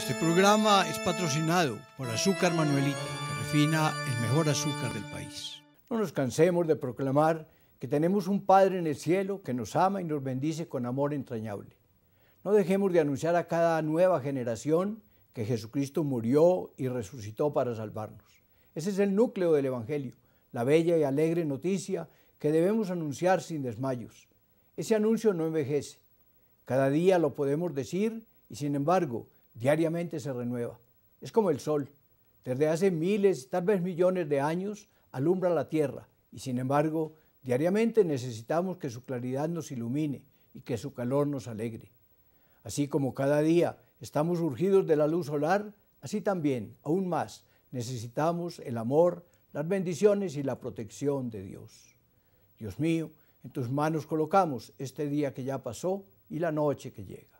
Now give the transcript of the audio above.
Este programa es patrocinado por Azúcar Manuelita, que refina el mejor azúcar del país. No nos cansemos de proclamar que tenemos un Padre en el cielo que nos ama y nos bendice con amor entrañable. No dejemos de anunciar a cada nueva generación que Jesucristo murió y resucitó para salvarnos. Ese es el núcleo del Evangelio, la bella y alegre noticia que debemos anunciar sin desmayos. Ese anuncio no envejece. Cada día lo podemos decir y sin embargo, diariamente se renueva. Es como el sol. Desde hace miles, tal vez millones de años, alumbra la Tierra y sin embargo, diariamente necesitamos que su claridad nos ilumine y que su calor nos alegre. Así como cada día estamos urgidos de la luz solar, así también, aún más, necesitamos el amor, las bendiciones y la protección de Dios. Dios mío, en tus manos colocamos este día que ya pasó y la noche que llega.